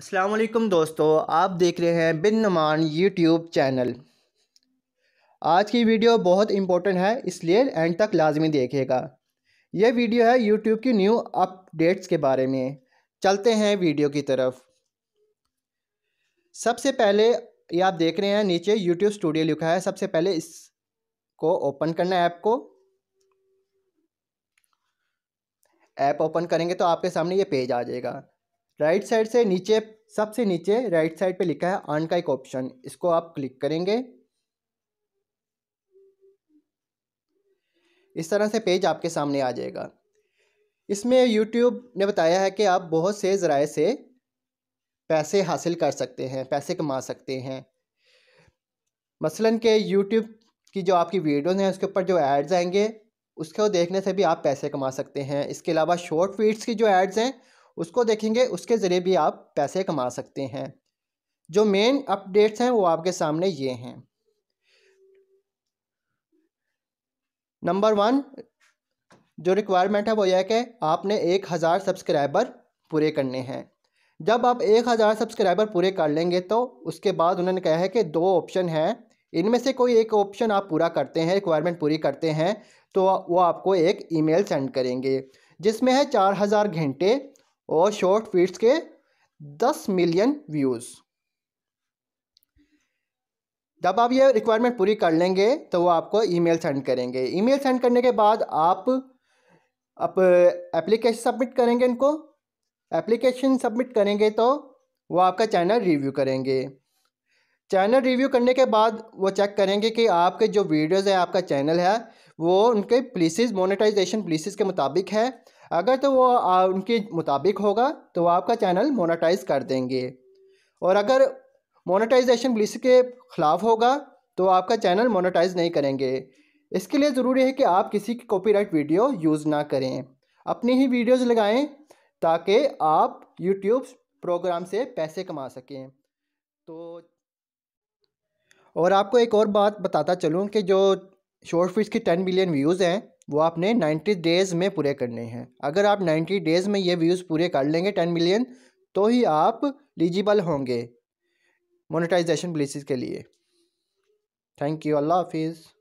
असलम दोस्तों आप देख रहे हैं बिन नमान यूट्यूब चैनल आज की वीडियो बहुत इम्पोर्टेंट है इसलिए एंड तक लाजमी देखिएगा यह वीडियो है यूट्यूब की न्यू अपडेट्स के बारे में चलते हैं वीडियो की तरफ सबसे पहले ये आप देख रहे हैं नीचे यूट्यूब स्टूडियो लिखा है सबसे पहले इसको ओपन करना है ऐप को ऐप ओपन करेंगे तो आपके सामने ये पेज आ जाएगा राइट साइड से नीचे सबसे नीचे राइट साइड पे लिखा है अर्न का एक ऑप्शन इसको आप क्लिक करेंगे इस तरह से पेज आपके सामने आ जाएगा इसमें यूट्यूब ने बताया है कि आप बहुत से ज़राए से पैसे हासिल कर सकते हैं पैसे कमा सकते हैं मसलन के यूट्यूब की जो आपकी वीडियोस हैं उसके ऊपर जो एड्स आएंगे उसको देखने से भी आप पैसे कमा सकते हैं इसके अलावा शॉर्ट वीड्स की जो एड्स हैं उसको देखेंगे उसके ज़रिए भी आप पैसे कमा सकते हैं जो मेन अपडेट्स हैं वो आपके सामने ये हैं नंबर वन जो रिक्वायरमेंट है वो यह है कि आपने एक हज़ार सब्सक्राइबर पूरे करने हैं जब आप एक हज़ार सब्सक्राइबर पूरे कर लेंगे तो उसके बाद उन्होंने कहा है कि दो ऑप्शन हैं इनमें से कोई एक ऑप्शन आप पूरा करते हैं रिक्वायरमेंट पूरी करते हैं तो वो आपको एक ईमेल सेंड करेंगे जिसमें है चार हज़ार घंटे और शॉर्ट फीड्स के दस मिलियन व्यूज़ जब आप ये रिक्वायरमेंट पूरी कर लेंगे तो वो आपको ईमेल सेंड करेंगे ईमेल सेंड करने के बाद आप एप्लीकेशन सबमिट करेंगे इनको एप्लीकेशन सबमिट करेंगे तो वो आपका चैनल रिव्यू करेंगे चैनल रिव्यू करने के बाद वो चेक करेंगे कि आपके जो वीडियोस है आपका चैनल है वो उनके प्लीसेज मोनेटाइजेशन प्लीसिस के मुताबिक है अगर तो वो आ, उनके मुताबिक होगा तो आपका चैनल मोनेटाइज कर देंगे और अगर मोनेटाइजेशन प्लीस के ख़िलाफ़ होगा तो आपका चैनल मोनेटाइज नहीं करेंगे इसके लिए ज़रूरी है कि आप किसी की कॉपीराइट वीडियो यूज़ ना करें अपनी ही वीडियोज़ लगाएं ताकि आप यूट्यूब प्रोग्राम से पैसे कमा सकें तो और आपको एक और बात बताता चलूँ कि जो शॉर्ट फिल्म के टेन मिलियन व्यूज़ हैं वो आपने नाइन्टी डेज़ में पूरे करने हैं अगर आप नाइन्टी डेज़ में ये व्यूज़ पूरे कर लेंगे टेन मिलियन तो ही आप एलिजिबल होंगे मोनेटाइजेशन प्लेसेस के लिए थैंक यू अल्लाह हाफिज़